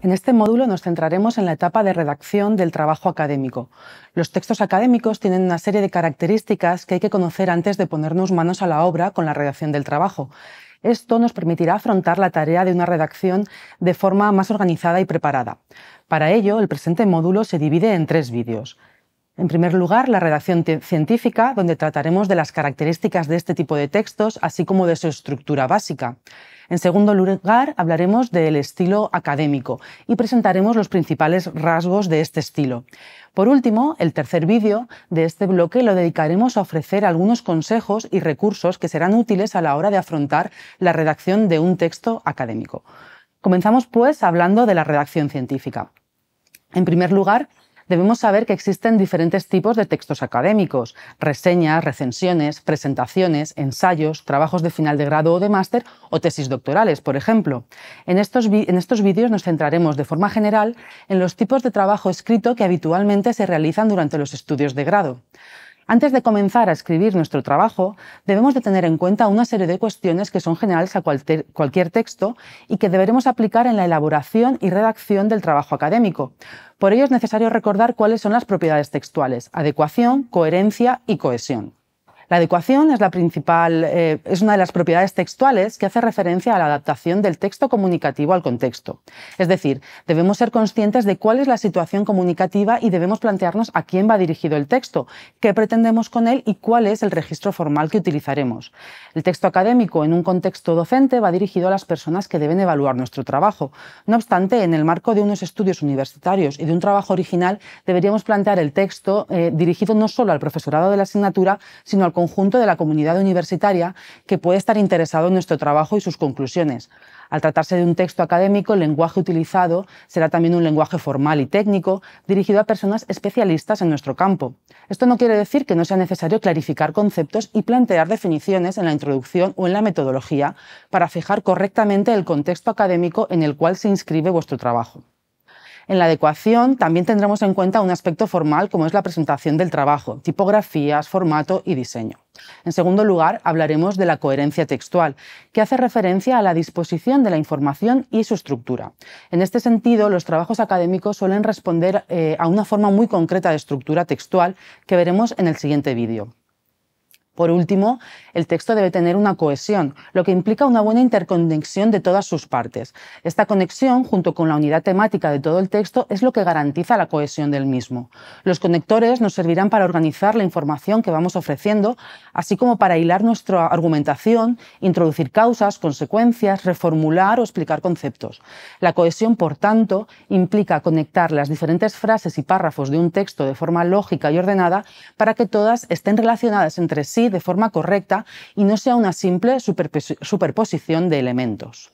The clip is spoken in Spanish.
En este módulo nos centraremos en la etapa de redacción del trabajo académico. Los textos académicos tienen una serie de características que hay que conocer antes de ponernos manos a la obra con la redacción del trabajo. Esto nos permitirá afrontar la tarea de una redacción de forma más organizada y preparada. Para ello, el presente módulo se divide en tres vídeos. En primer lugar, la redacción científica, donde trataremos de las características de este tipo de textos, así como de su estructura básica. En segundo lugar, hablaremos del estilo académico y presentaremos los principales rasgos de este estilo. Por último, el tercer vídeo de este bloque lo dedicaremos a ofrecer algunos consejos y recursos que serán útiles a la hora de afrontar la redacción de un texto académico. Comenzamos pues hablando de la redacción científica. En primer lugar, debemos saber que existen diferentes tipos de textos académicos, reseñas, recensiones, presentaciones, ensayos, trabajos de final de grado o de máster o tesis doctorales, por ejemplo. En estos, en vídeos nos centraremos de forma general en los tipos de trabajo escrito que habitualmente se realizan durante los estudios de grado. Antes de comenzar a escribir nuestro trabajo, debemos de tener en cuenta una serie de cuestiones que son generales a cualquier texto y que deberemos aplicar en la elaboración y redacción del trabajo académico. Por ello es necesario recordar cuáles son las propiedades textuales, adecuación, coherencia y cohesión. La adecuación es, la principal, eh, es una de las propiedades textuales que hace referencia a la adaptación del texto comunicativo al contexto. Es decir, debemos ser conscientes de cuál es la situación comunicativa y debemos plantearnos a quién va dirigido el texto, qué pretendemos con él y cuál es el registro formal que utilizaremos. El texto académico en un contexto docente va dirigido a las personas que deben evaluar nuestro trabajo. No obstante, en el marco de unos estudios universitarios y de un trabajo original, deberíamos plantear el texto eh, dirigido no solo al profesorado de la asignatura, sino al conjunto de la comunidad universitaria que puede estar interesado en nuestro trabajo y sus conclusiones. Al tratarse de un texto académico, el lenguaje utilizado será también un lenguaje formal y técnico dirigido a personas especialistas en nuestro campo. Esto no quiere decir que no sea necesario clarificar conceptos y plantear definiciones en la introducción o en la metodología para fijar correctamente el contexto académico en el cual se inscribe vuestro trabajo. En la adecuación también tendremos en cuenta un aspecto formal como es la presentación del trabajo, tipografías, formato y diseño. En segundo lugar, hablaremos de la coherencia textual, que hace referencia a la disposición de la información y su estructura. En este sentido, los trabajos académicos suelen responder eh, a una forma muy concreta de estructura textual que veremos en el siguiente vídeo. Por último, el texto debe tener una cohesión, lo que implica una buena interconexión de todas sus partes. Esta conexión, junto con la unidad temática de todo el texto, es lo que garantiza la cohesión del mismo. Los conectores nos servirán para organizar la información que vamos ofreciendo, así como para hilar nuestra argumentación, introducir causas, consecuencias, reformular o explicar conceptos. La cohesión, por tanto, implica conectar las diferentes frases y párrafos de un texto de forma lógica y ordenada para que todas estén relacionadas entre sí de forma correcta y no sea una simple superposición de elementos.